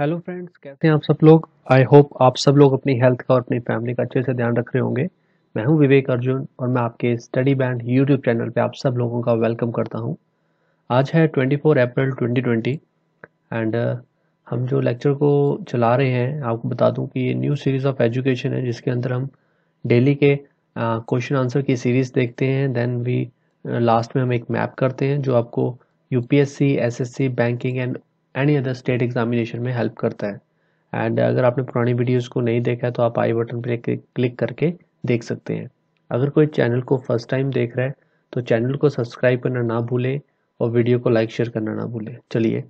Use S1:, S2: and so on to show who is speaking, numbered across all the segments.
S1: hello friends कैसे हैं आप सब लोग आई होप आप सब लोग अपनी हेल्थ का और अपनी फैमिली का अच्छे से ध्यान रख रहे होंगे मैं हूं विवेक अर्जुन और मैं आपके स्टडी बैंड यूट्यूब चैनल पे आप सब लोगों का वेलकम करता हूं आज है 24 अप्रैल 2020 एंड uh, हम जो लेक्चर को चला रहे हैं आपको बता दूं कि ये न्यू सीरीज़ ऑफ एजुकेशन है जिसके अंदर हम डेली के क्वेश्चन uh, आंसर की सीरीज़ देखते हैं देन भी लास्ट में हम एक मैप करते हैं जो आपको UPSC SSC banking and any other state examination में हेल्प करता है एंड अगर आपने पुरानी वीडियोस को नहीं देखा है तो आप आई बटन पर क्लिक करके देख सकते हैं अगर कोई चैनल को फर्स्ट टाइम देख रहा है तो चैनल को सब्सक्राइब करना ना भूलें और वीडियो को लाइक शेयर करना ना भूलें चलिए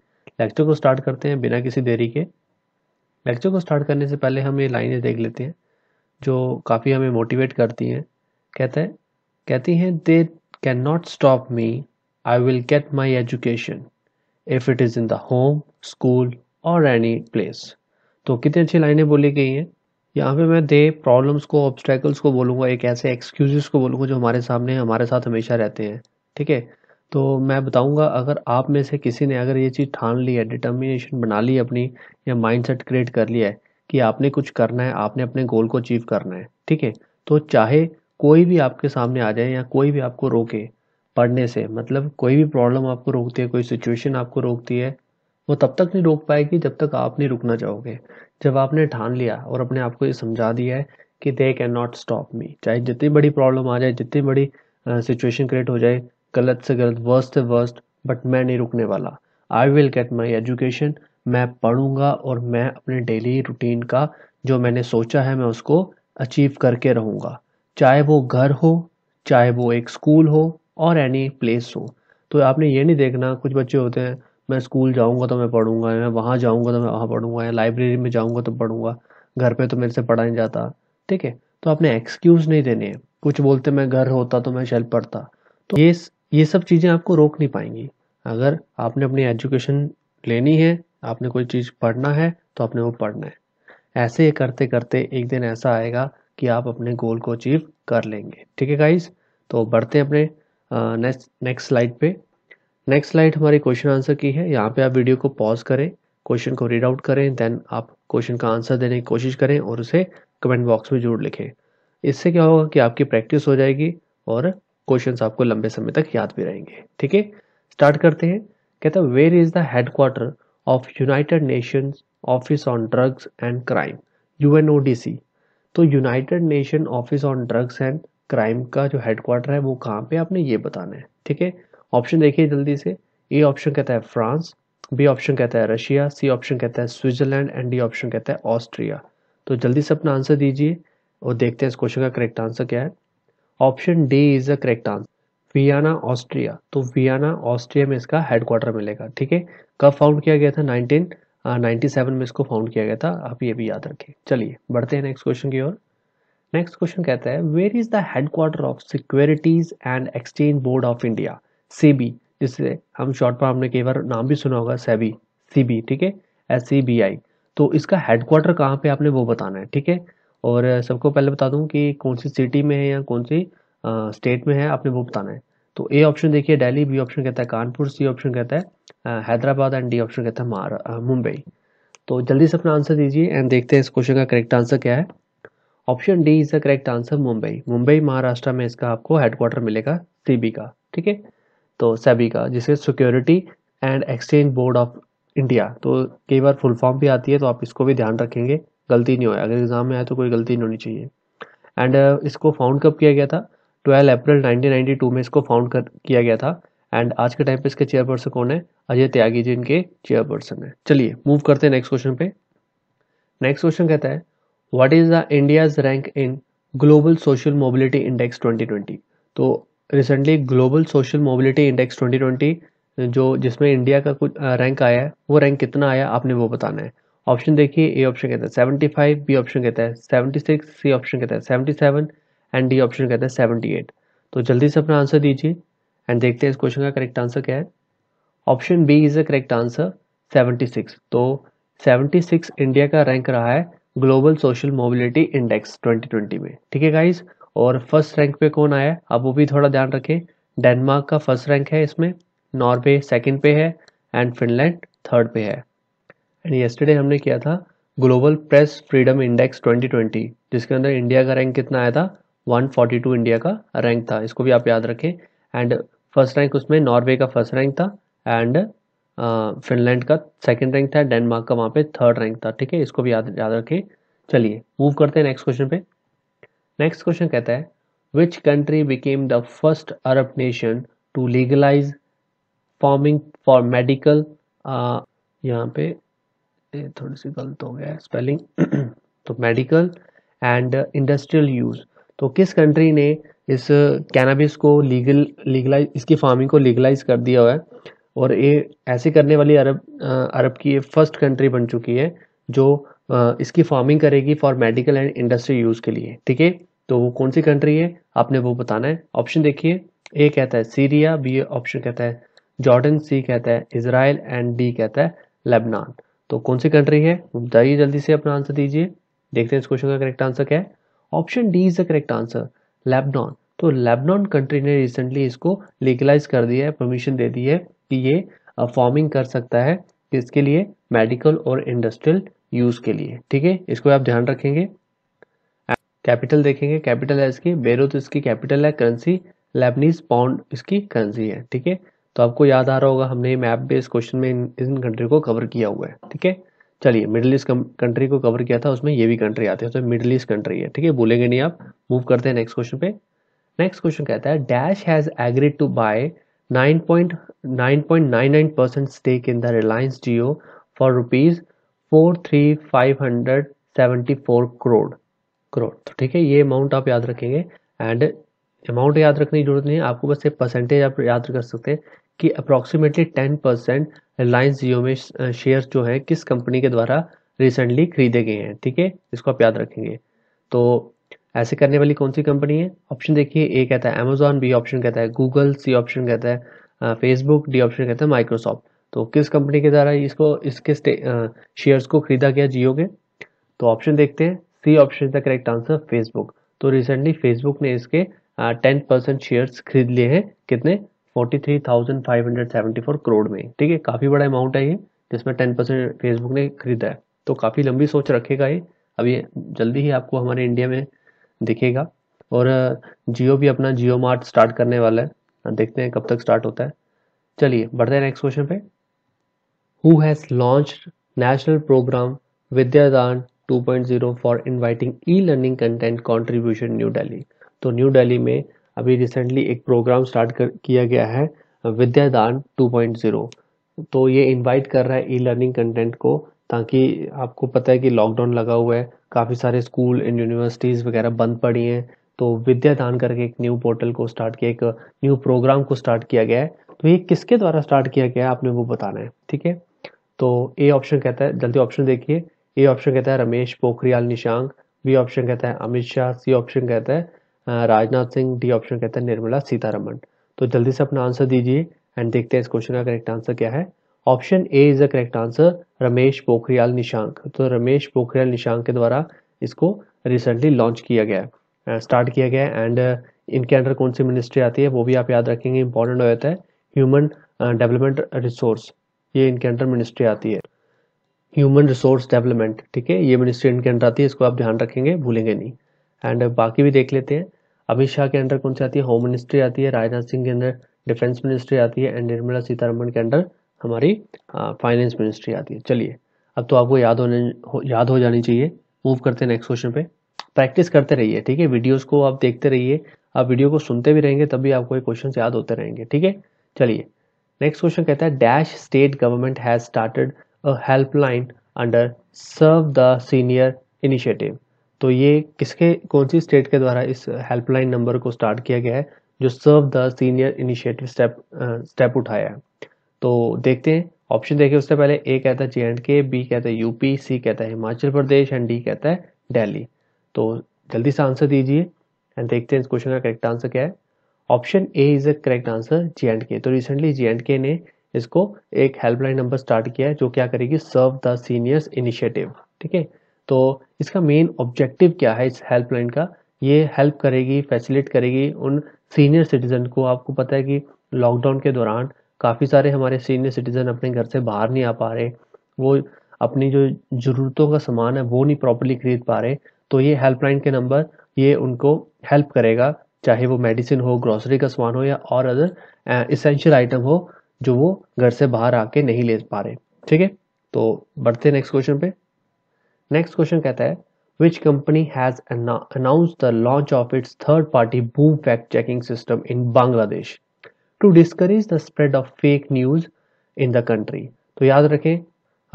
S1: लेक्चर को स्टार्ट करते हैं बिना किसी देरी के लेक्चर को स्टार्ट करने से पहले हम ये लाइनें देख लेते हैं जो काफ़ी हमें मोटिवेट करती हैं कहते हैं कहती हैं they can not stop me I will get my education if it is in the home school और एनी प्लेस तो कितनी अच्छी लाइनें बोली गई हैं यहाँ पे मैं दे प्रॉब्लम्स को ऑब्स्टेकल्स को बोलूँगा एक ऐसे एक्सक्यूजेस को बोलूँगा जो हमारे सामने हमारे साथ हमेशा रहते हैं ठीक है तो मैं बताऊंगा अगर आप में से किसी ने अगर ये चीज़ ठान ली है डिटर्मिनेशन बना ली अपनी या सेट क्रिएट कर लिया है कि आपने कुछ करना है आपने अपने गोल को अचीव करना है ठीक है तो चाहे कोई भी आपके सामने आ जाए या कोई भी आपको रोके पढ़ने से मतलब कोई भी प्रॉब्लम आपको रोकती है कोई सिचुएशन आपको रोकती है वो तब तक नहीं रोक पाएगी जब तक आप नहीं रुकना चाहोगे जब आपने ठान लिया और अपने आप को ये समझा दिया है कि they can not stop me चाहे जितनी बड़ी प्रॉब्लम आ जाए जितनी बड़ी सिचुएशन क्रिएट हो जाए गलत से गलत वर्स्ट से वर्स्ट बट मैं नहीं रुकने वाला I will get my education मैं पढ़ूंगा और मैं अपने डेली रूटीन का जो मैंने सोचा है मैं उसको अचीव करके रहूँगा चाहे वो घर हो चाहे वो एक स्कूल हो और एनी प्लेस हो तो आपने ये नहीं देखना कुछ बच्चे होते हैं मैं स्कूल जाऊंगा तो मैं पढ़ूंगा मैं वहाँ जाऊंगा तो मैं वहाँ पढ़ूंगा या लाइब्रेरी में जाऊंगा तो पढ़ूंगा घर पर तो मेरे से पढ़ा नहीं जाता ठीक है तो आपने एक्सक्यूज़ नहीं देने हैं कुछ बोलते मैं घर होता तो मैं शेल पढ़ता तो ये ये सब चीज़ें आपको रोक नहीं पाएंगी अगर आपने अपनी एजुकेशन लेनी है आपने कोई चीज़ पढ़ना है तो आपने वो पढ़ना है ऐसे करते करते एक दिन ऐसा आएगा कि आप अपने गोल को अचीव कर लेंगे ठीक है गाइज तो बढ़ते अपने नेक्स्ट नेक्स्ट स्लाइड पे नेक्स्ट स्लाइड हमारी क्वेश्चन आंसर की है यहाँ पे आप वीडियो को पॉज करें क्वेश्चन को रीड आउट करें देन आप क्वेश्चन का आंसर देने की कोशिश करें और उसे कमेंट बॉक्स में जरूर लिखें इससे क्या होगा कि आपकी प्रैक्टिस हो जाएगी और क्वेश्चन आपको लंबे समय तक याद भी रहेंगे ठीक है स्टार्ट करते हैं कहता है where is the headquarter of United Nation office on drugs and crime you तो United Nation office on drugs and crime का जो हेडक्वार्टर है वो कहाँ पे आपने ये बताना है ठीक है ऑप्शन देखिए जल्दी से ए ऑप्शन कहता है फ्रांस बी ऑप्शन कहता है रशिया सी ऑप्शन कहता है स्विट्जरलैंड एंड डी ऑप्शन कहता है ऑस्ट्रिया तो जल्दी से अपना आंसर दीजिए और देखते हैं इस क्वेश्चन का करेक्ट आंसर क्या है option D is the correct answer Vienna Austria तो वियाना ऑस्ट्रिया में इसका हेडक्वार्टर मिलेगा ठीक है कब फाउंड किया गया था नाइनटीन नाइनटी सेवन में इसको फाउंड किया गया था आप ये भी याद रखें चलिए बढ़ते हैं नेक्स्ट क्वेश्चन की ओर नेक्स्ट क्वेश्चन कहता है where is the headquarter of securities and exchange board of India SEBI जिसे हम शॉर्ट पर हमने कई बार नाम भी सुना होगा सेबी सीबी ठीक है एस सी बी आई तो इसका हेडक्वार्टर कहाँ पे आपने वो बताना है ठीक है और सबको पहले बता दूं कि कौन सी सिटी में है या कौन सी स्टेट में है आपने वो बताना है तो ए ऑप्शन देखिए दिल्ली बी ऑप्शन कहता है कानपुर सी ऑप्शन कहता है हैदराबाद एंड डी ऑप्शन कहता है मुंबई तो जल्दी से अपना आंसर दीजिए एंड देखते हैं इस क्वेश्चन का करेक्ट आंसर क्या है option D is the correct answer Mumbai Mumbai Maharashtra में इसका आपको हेडक्वार्टर मिलेगा सीबी का ठीक है तो सेबी e का जिसे security and exchange board of India तो कई बार फुल फॉर्म भी आती है तो आप इसको भी ध्यान रखेंगे गलती नहीं हो अगर एग्जाम में आए तो कोई गलती नहीं होनी चाहिए एंड uh, इसको फाउंड कब किया गया था 12 अप्रैल 1992 में इसको फाउंड कर किया गया था एंड आज के टाइम पे इसके चेयरपर्सन कौन है अजय त्यागी जी इनके चेयरपर्सन है चलिए मूव करते हैं नेक्स्ट क्वेश्चन पे नेक्स्ट क्वेश्चन कहता है what is the India's rank in global social mobility index 2020 तो recently global social mobility index 2020 जो जिसमें इंडिया का कुछ रैंक आया है वो रैंक कितना आया आपने वो बताना है ऑप्शन देखिए ए ऑप्शन कहता है सेवेंटी फाइव बी ऑप्शन कहता है सेवेंटी सिक्स सी ऑप्शन कहता है seventy seven and D option कहता है सेवेंटी एट तो जल्दी से अपना आंसर दीजिए एंड देखते हैं इस क्वेश्चन का करेक्ट आंसर क्या है option B is the correct answer seventy six तो सेवेंटी सिक्स इंडिया का रैंक रहा है ग्लोबल सोशल मोबिलिटी इंडेक्स 2020 में ठीक है गाइज और फर्स्ट रैंक पे कौन आया आप वो भी थोड़ा ध्यान रखें डेनमार्क का फर्स्ट रैंक है इसमें नॉर्वे सेकंड पे है एंड फिनलैंड थर्ड पे है एंड येस्टरडे हमने किया था ग्लोबल प्रेस फ्रीडम इंडेक्स 2020 जिसके अंदर इंडिया का रैंक कितना आया था 142 इंडिया का रैंक था इसको भी आप याद रखें एंड फर्स्ट रैंक उसमें नॉर्वे का फर्स्ट रैंक था एंड फिनलैंड का सेकंड रैंक था डेनमार्क का वहाँ पे थर्ड रैंक था ठीक है इसको भी याद याद रखें चलिए मूव करते हैं नेक्स्ट क्वेश्चन पे नेक्स्ट क्वेश्चन कहता है which country became the first Arab nation to legalize farming for medical यहाँ पे थोड़ी सी गलत हो गया स्पेलिंग तो मेडिकल एंड इंडस्ट्रियल यूज तो किस कंट्री ने इस कैनाबिस को लीगल लीगलाइज इसकी फार्मिंग को लीगलाइज कर दिया हुआ है और ये ऐसे करने वाली अरब अरब की ये फर्स्ट कंट्री बन चुकी है जो इसकी फार्मिंग करेगी for medical and industry use के लिए ठीक है तो वो कौन सी कंट्री है आपने वो बताना है ऑप्शन देखिए ए कहता है सीरिया बी ऑप्शन कहता है जॉर्डन सी कहता है इसराइल एंड डी कहता है लेबनान तो कौन सी कंट्री है बताइए जल्दी से अपना आंसर दीजिए देखते हैं इस क्वेश्चन का करेक्ट आंसर क्या है option D is the correct answer Lebanon तो लेबनान कंट्री ने रिसेंटली इसको लीगलाइज कर दिया है परमिशन दे दी है कि ये फॉर्मिंग कर सकता है इसके लिए मेडिकल और इंडस्ट्रियल यूज के लिए ठीक है इसको आप ध्यान रखेंगे कैपिटल देखेंगे कैपिटल है इसकी बेरोत तो इसकी कैपिटल है करेंसी लेबनीज पाउंड इसकी करेंसी है ठीक है तो आपको याद आ रहा होगा हमने मैप बेस क्वेश्चन में इन, इन कंट्री को कवर किया हुआ है ठीक है चलिए मिडिल ईस्ट कंट्री को कवर किया था उसमें ये भी कंट्री आते हैं तो मिडिल ईस्ट कंट्री है ठीक है भूलेंगे नहीं आप मूव करते हैं नेक्स्ट क्वेश्चन पे नेक्स्ट क्वेश्चन कहता है dash has agreed to buy 9.99% stake in the Reliance Jio for rupees 4,3574 crore crore तो ठीक है ये अमाउंट आप याद रखेंगे एंड अमाउंट याद रखने की जरूरत नहीं है आपको बस ये परसेंटेज आप याद कर सकते हैं कि approximately ten percent Reliance Jio में शेयर जो है किस कंपनी के द्वारा रिसेंटली खरीदे गए हैं ठीक है इसको आप याद रखेंगे तो ऐसे करने वाली कौन सी कंपनी है ऑप्शन देखिए ए कहता है अमेजोन बी ऑप्शन कहता है गूगल सी ऑप्शन कहता है फेसबुक डी ऑप्शन कहता है माइक्रोसॉफ्ट तो किस कंपनी के द्वारा इसको इसके शेयर्स को खरीदा गया जियो के तो ऑप्शन देखते हैं C option the correct answer Facebook तो रिसेंटली फेसबुक ने इसके टेन परसेंट शेयर्स खरीद लिए हैं कितने forty three thousand five hundred seventy four crore में ठीक है काफ़ी बड़ा अमाउंट है ये जिसमें टेन परसेंट फेसबुक ने खरीदा है तो काफ़ी लंबी सोच रखेगा ये अभी जल्दी ही आपको हमारे इंडिया में दिखेगा और जियो भी अपना जियो मार्ट स्टार्ट करने वाला है देखते हैं कब तक स्टार्ट होता है चलिए बढ़ते हैं नेक्स्ट क्वेश्चन पे who has launch national programme Vidyadaan 2.0 for inviting e learning content contribution New Delhi तो न्यू डेली में अभी रिसेंटली एक प्रोग्राम स्टार्ट कर किया गया है विद्यादान 2.0 तो ये इनवाइट कर रहा है ई लर्निंग कंटेंट को ताकि आपको पता है कि लॉकडाउन लगा हुआ है काफ़ी सारे स्कूल एंड यूनिवर्सिटीज़ वगैरह बंद पड़ी हैं तो विद्या दान करके एक न्यू पोर्टल को स्टार्ट किया एक न्यू प्रोग्राम को स्टार्ट किया गया है तो ये किसके द्वारा स्टार्ट किया गया है आपने वो बताना है ठीक है तो ए ऑप्शन कहता है जल्दी ऑप्शन देखिए ए ऑप्शन कहता है रमेश पोखरियाल निशांक बी ऑप्शन कहता है अमित शाह सी ऑप्शन कहता है राजनाथ सिंह डी ऑप्शन कहता है निर्मला सीतारमन तो जल्दी से अपना आंसर दीजिए एंड देखते हैं इस क्वेश्चन का करेक्ट आंसर क्या है option A is the correct answer Ramesh Pokhriyal Nishank तो रमेश पोखरियाल निशांक के द्वारा इसको रिसेंटली लॉन्च किया गया है स्टार्ट uh, किया गया है एंड uh, इनके अंडर कौन सी मिनिस्ट्री आती है वो भी आप याद रखेंगे इंपॉर्टेंट हो जाता है ह्यूमन डेवलपमेंट रिसोर्स ये इनके अंडर मिनिस्ट्री आती है ह्यूमन रिसोर्स डेवलपमेंट ठीक है ये मिनिस्ट्री इनके अंडर आती है इसको आप ध्यान रखेंगे भूलेंगे नहीं एंड uh, बाकी भी देख लेते हैं अमित शाह के अंडर कौन सी आती है होम मिनिस्ट्री आती है राजनाथ सिंह के अंदर डिफेंस मिनिस्ट्री आती है एंड निर्मला सीतारमन के अंडर हमारी फाइनेंस मिनिस्ट्री आती है चलिए अब तो आपको याद होने हो, याद हो जानी चाहिए मूव करते हैं नेक्स्ट क्वेश्चन पे प्रैक्टिस करते रहिए ठीक है वीडियोस को आप देखते रहिए आप वीडियो को सुनते भी रहेंगे तभी आपको ये क्वेश्चन याद होते रहेंगे ठीक है चलिए नेक्स्ट क्वेश्चन कहता है dash state government has started a helpline under serve the senior initiative तो ये किसके कौन सी स्टेट के द्वारा इस हेल्पलाइन नंबर को स्टार्ट किया गया है जो serve the senior initiative step step उठाया है तो देखते हैं ऑप्शन देखें उससे पहले ए कहता है जे एंड के बी कहता है यूपी सी कहता है हिमाचल प्रदेश एंड डी कहता है दिल्ली तो जल्दी से आंसर दीजिए एंड देखते हैं इस क्वेश्चन का करेक्ट आंसर क्या है option A is a correct answer J and K तो रिसेंटली जे एंड के ने इसको एक हेल्पलाइन नंबर स्टार्ट किया है जो क्या करेगी सर्व द सीनियर्स इनिशिएटिव ठीक है तो इसका मेन ऑब्जेक्टिव क्या है इस हेल्पलाइन का ये हेल्प करेगी फैसिलिट करेगी उन सीनियर सिटीजन को आपको पता है कि लॉकडाउन के दौरान काफ़ी सारे हमारे सीनियर सिटीज़न अपने घर से बाहर नहीं आ पा रहे वो अपनी जो ज़रूरतों का सामान है वो नहीं प्रॉपरली खरीद पा रहे तो ये हेल्पलाइन के नंबर ये उनको हेल्प करेगा चाहे वो मेडिसिन हो ग्रोसरी का सामान हो या और अदर इसेंशियल आइटम हो जो वो घर से बाहर आके नहीं ले पा रहे ठीक है तो बढ़ते नेक्स्ट क्वेश्चन पे नेक्स्ट क्वेश्चन कहता है which company has announce the launch of its third party boom fact checking system in Bangladesh to discourage the spread of fake news in the country तो याद रखें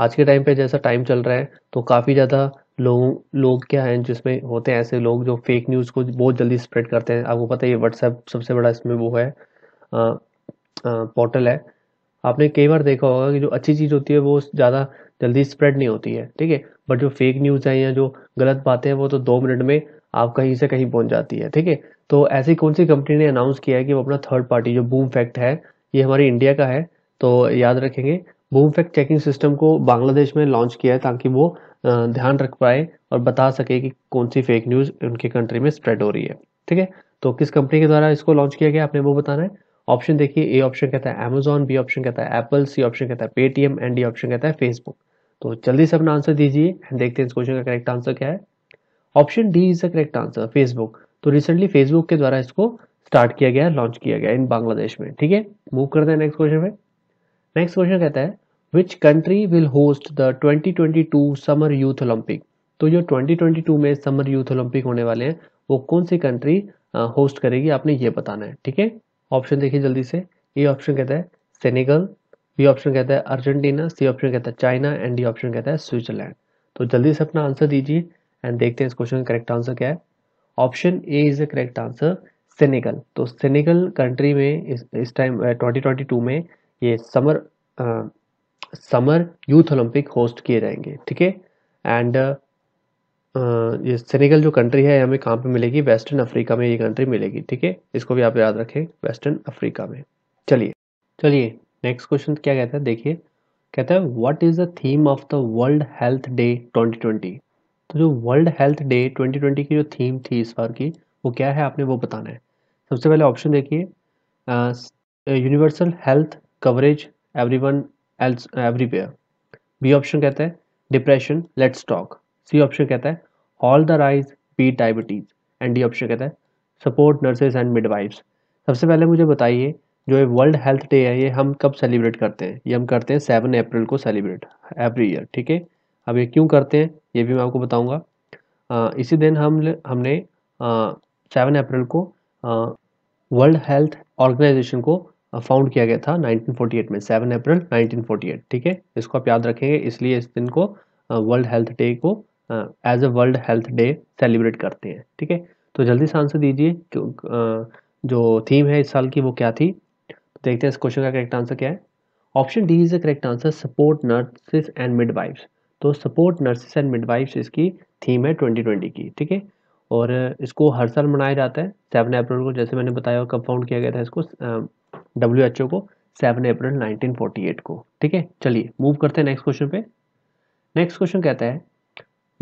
S1: आज के टाइम पे जैसा टाइम चल रहा है तो काफ़ी ज़्यादा लोग लोग क्या हैं जिसमें होते हैं ऐसे लोग जो फेक न्यूज़ को बहुत जल्दी स्प्रेड करते हैं आपको पता है व्हाट्सएप सबसे बड़ा इसमें वो है पोर्टल है आपने कई बार देखा होगा कि जो अच्छी चीज़ होती है वो ज़्यादा जल्दी स्प्रेड नहीं होती है ठीक है बट जो फेक न्यूज़ है या जो गलत बातें हैं वो तो दो मिनट में आप कहीं से कहीं पहुंच जाती है ठीक है तो ऐसी कौन सी कंपनी ने अनाउंस किया है कि वो अपना थर्ड पार्टी जो बूम फैक्ट है ये हमारे इंडिया का है तो याद रखेंगे बूम फैक्ट चेकिंग सिस्टम को बांग्लादेश में लॉन्च किया है ताकि वो ध्यान रख पाए और बता सके कि कौन सी फेक न्यूज़ उनके कंट्री में स्प्रेड हो रही है ठीक है तो किस कंपनी के द्वारा इसको लॉन्च किया गया आपने वो बताना है ऑप्शन देखिए ए ऑप्शन कहता है अमेजोन बी ऑप्शन कहता है एप्पल सी ऑप्शन कहता है पेटीएम एंड डी ऑप्शन कहता है फेसबुक तो जल्दी से अपना आंसर दीजिए देखते हैं इस क्वेश्चन का करेक्ट आंसर क्या है option D is the correct answer Facebook तो रिसेंटली फेसबुक के द्वारा इसको स्टार्ट किया गया लॉन्च किया गया इन बांग्लादेश में ठीक है मूव करते हैं नेक्स्ट क्वेश्चन में नेक्स्ट क्वेश्चन कहता है which country will host the 2022 summer youth Olympic तो जो 2022 में समर यूथ ओलंपिक होने वाले हैं वो कौन सी कंट्री होस्ट करेगी आपने ये बताना है ठीक है ऑप्शन देखिए जल्दी से ए ऑप्शन कहता है सेनेगल बी ऑप्शन कहता है अर्जेंटीना सी ऑप्शन कहता है चाइना एंड डी ऑप्शन कहता है स्विट्जरलैंड तो जल्दी से अपना आंसर दीजिए एंड देखते हैं इस क्वेश्चन का करेक्ट आंसर क्या है option A is the correct answer Senegal तो सेनेगल कंट्री में इस टाइम ट्वेंटी ट्वेंटी टू में ये summer ah, summer youth Olympic host किए जाएंगे ठीक है एंड ये सेनेगल जो कंट्री है हमें कहाँ पे मिलेगी वेस्टर्न अफ्रीका में ये कंट्री मिलेगी ठीक है इसको भी आप याद रखें वेस्टर्न अफ्रीका में चलिए चलिए नेक्स्ट क्वेश्चन क्या कहता है देखिए कहता है what is the theme of the world health day 2020 तो जो वर्ल्ड हेल्थ डे 2020 की जो थीम थी इस बार की वो क्या है आपने वो बताना है सबसे पहले ऑप्शन देखिए universal health coverage every one every everywhere B option कहता है depression let's talk C option कहता है all the rise B diabetes and D option कहता है सपोर्ट नर्सेज एंड मिडवाइफ्स सबसे पहले मुझे बताइए जो ये वर्ल्ड हेल्थ डे है ये हम कब सेलिब्रेट करते हैं ये हम करते हैं सेवन अप्रैल को सेलिब्रेट एवरी ईयर ठीक है अब ये क्यों करते हैं ये भी मैं आपको बताऊंगा इसी दिन हम हमने सेवन अप्रैल को वर्ल्ड हेल्थ ऑर्गेनाइजेशन को फाउंड किया गया था 1948 में सेवन अप्रैल 1948 ठीक है इसको आप याद रखेंगे इसलिए इस दिन को वर्ल्ड हेल्थ डे को as a world health day celebrate करते हैं ठीक है तो जल्दी से आंसर दीजिए जो थीम है इस साल की वो क्या थी तो देखते हैं इस क्वेश्चन का करेक्ट आंसर क्या है option D is the correct answer support nurses and midwifes तो सपोर्ट नर्सिस एंड मिडवाइफ्स इसकी थीम है ट्वेंटी ट्वेंटी की ठीक है और इसको हर साल मनाया जाता है सेवन अप्रैल को जैसे मैंने बताया कंपाउंड किया गया था इसको डब्ल्यू एच ओ को सेवन अप्रैल एट को ठीक है चलिए मूव करते हैं नेक्स्ट क्वेश्चन पे नेक्स्ट क्वेश्चन कहता है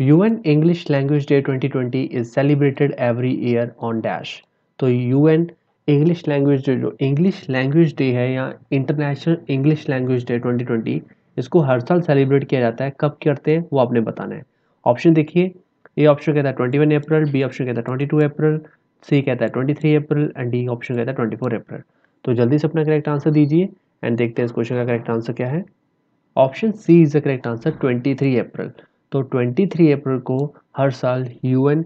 S1: an English language day twenty twenty is celebrated every year on dash तो U N English language day जो इंग्लिश लैंग्वेज डे है या international English language day twenty twenty इसको हर साल सेलिब्रेट किया जाता है कब करते हैं वो आपने बताना है ऑप्शन देखिए ए ऑप्शन कहता है twenty one April B option कहता है ट्वेंटी टू अप्रैल सी कहता है twenty three April and D option कहता है ट्वेंटी फोर अप्रैल तो जल्दी से अपना करेक्ट आंसर दीजिए एंड देखते हैं इस क्वेश्चन का करेक्ट आंसर क्या है option C is the correct answer twenty three April तो ट्वेंटी थ्री अप्रैल को हर साल U N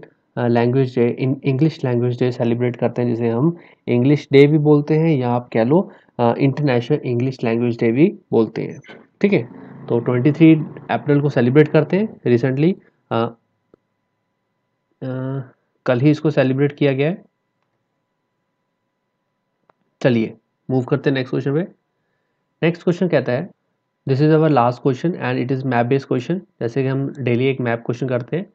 S1: language day in English language day celebrate करते हैं जिसे हम इंग्लिश डे भी बोलते हैं या आप कह लो इंटरनेशनल इंग्लिश लैंग्वेज डे भी बोलते हैं ठीक है तो 23 अप्रैल को सेलिब्रेट करते हैं रिसेंटली कल ही इसको सेलिब्रेट किया गया है चलिए मूव करते हैं नेक्स्ट क्वेश्चन पे नेक्स्ट क्वेश्चन कहता है this is our last question and it is map based question जैसे कि हम डेली एक मैप क्वेश्चन करते हैं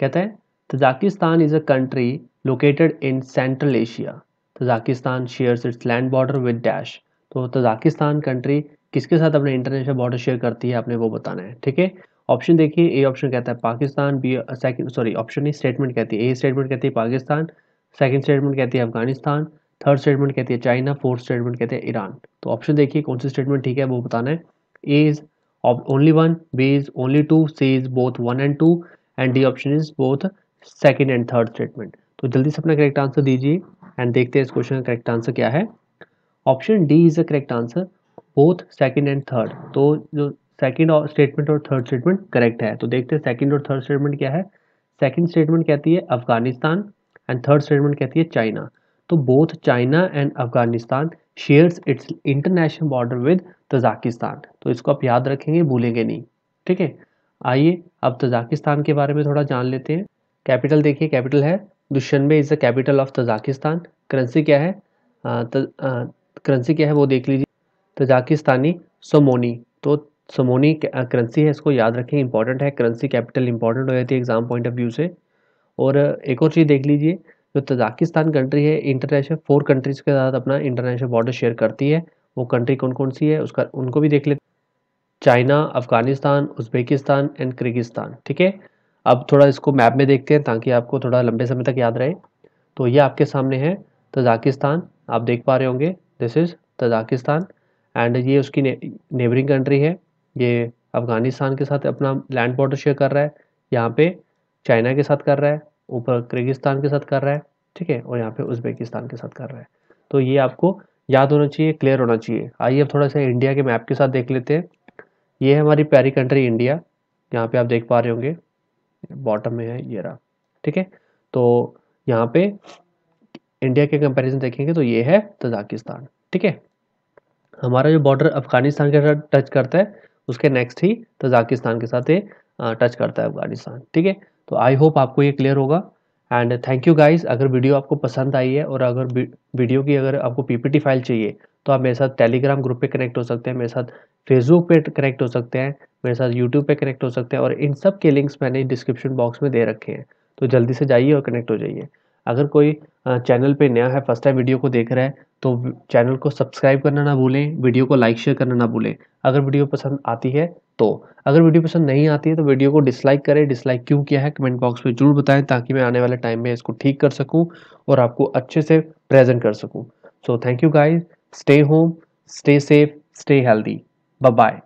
S1: कहता है Tajikistan is a country located in central Asia Tajikistan shares its land border with dash तो तजाकिस्तान कंट्री किसके साथ अपने इंटरनेशनल बॉर्डर शेयर करती है आपने वो बताना है ठीक है ऑप्शन देखिए ए ऑप्शन कहता है Pakistan B second sorry option A statement कहती है ए स्टेटमेंट कहती है पाकिस्तान सेकंड स्टेटमेंट कहती है अफगानिस्तान थर्ड स्टेटमेंट कहती है चाइना फोर्थ स्टेटमेंट कहती है ईरान तो ऑप्शन देखिए कौन सी स्टेटमेंट ठीक है वो बताना है A is only one B is only two C is both one and two and D option is both second and third statement तो जल्दी से अपना करेक्ट आंसर दीजिए एंड देखते हैं इस क्वेश्चन का करेक्ट आंसर क्या है option D is a correct answer both second and third तो जो और स्टेटमेंट और थर्ड स्टेटमेंट करेक्ट है तो देखते हैं सेकेंड और थर्ड स्टेटमेंट क्या है सेकेंड स्टेटमेंट कहती है अफगानिस्तान एंड थर्ड स्टेटमेंट कहती है चाइना तो both China and Afghanistan shares its international border with Tajikistan तो इसको आप याद रखेंगे भूलेंगे नहीं ठीक है आइए अब तजाकिस्तान के बारे में थोड़ा जान लेते हैं कैपिटल देखिए कैपिटल है Dushanbe is the capital of Tajikistan currency क्या है करेंसी क्या है वो देख लीजिए तजाकिस्तानी सोमोनी तो सोमोनी करेंसी है इसको याद रखें इंपॉर्टेंट है करेंसी कैपिटल इंपॉर्टेंट हो जाती है एग्जाम पॉइंट ऑफ व्यू से और एक और चीज़ देख लीजिए जो तजाकिस्तान कंट्री है इंटरनेशनल फोर कंट्रीज़ के साथ अपना इंटरनेशनल बॉर्डर शेयर करती है वो कंट्री कौन कौन सी है उसका उनको भी देख लेते China Afghanistan Uzbekistan and Kyrgyzstan ठीक है अब थोड़ा इसको मैप में देखते हैं ताकि आपको थोड़ा लंबे समय तक याद रहे तो ये आपके सामने है तजाकिस्तान आप देख पा रहे होंगे दिस इज़ तजाकिस्तान एंड ये उसकी ने, नेबरिंग कंट्री है ये अफगानिस्तान के साथ अपना लैंड बॉर्डर शेयर कर रहा है यहाँ पे चाइना के साथ कर रहा है ऊपर किर्गिस्तान के साथ कर रहा है ठीक है और यहाँ पे उज्बेकिस्तान के साथ कर रहा है तो ये आपको याद होना चाहिए क्लियर होना चाहिए आइए अब थोड़ा सा इंडिया के मैप के साथ देख लेते हैं ये है हमारी प्यारी कंट्री इंडिया यहाँ पे आप देख पा रहे होंगे बॉटम में है ये रहा ठीक है तो यहाँ पे इंडिया के कंपैरिजन देखेंगे तो ये है तजाकिस्तान ठीक है हमारा जो बॉर्डर अफगानिस्तान के साथ टच करता है उसके नेक्स्ट ही तजाकिस्तान के साथ ये टच करता है अफगानिस्तान ठीक है तो आई होप आपको ये क्लियर होगा एंड थैंक यू गाइस अगर वीडियो आपको पसंद आई है और अगर वीडियो की अगर आपको पीपीटी फाइल चाहिए तो आप मेरे साथ टेलीग्राम ग्रुप पे कनेक्ट हो सकते हैं मेरे साथ फेसबुक पे कनेक्ट हो सकते हैं मेरे साथ यूट्यूब पे कनेक्ट हो सकते हैं और इन सब के लिंक्स मैंने डिस्क्रिप्शन बॉक्स में दे रखे हैं तो जल्दी से जाइए और कनेक्ट हो जाइए अगर कोई चैनल पे नया है फर्स्ट टाइम वीडियो को देख रहा है तो चैनल को सब्सक्राइब करना ना भूलें वीडियो को लाइक शेयर करना ना भूलें अगर वीडियो पसंद आती है तो अगर वीडियो पसंद नहीं आती है तो वीडियो को डिसलाइक करें डिसलाइक क्यों किया है कमेंट बॉक्स में जरूर बताएं ताकि मैं आने वाले टाइम में इसको ठीक कर सकूँ और आपको अच्छे से प्रेजेंट कर सकूँ so thank you guys stay home stay safe stay healthy bye